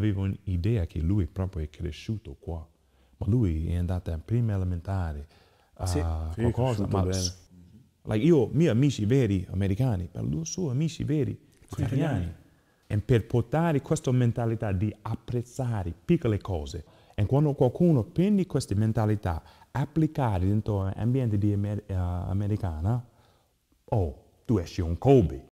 avevo un'idea che lui proprio è cresciuto qua, ma lui è andato in prima elementare, a ah, sì, qualcosa, ma like io, miei amici veri americani, per lui suoi amici veri italiani. E per portare questa mentalità di apprezzare piccole cose, e quando qualcuno prende questa mentalità, applicare dentro l'ambiente di amer- uh, americana, oh, tu esci un Kobe.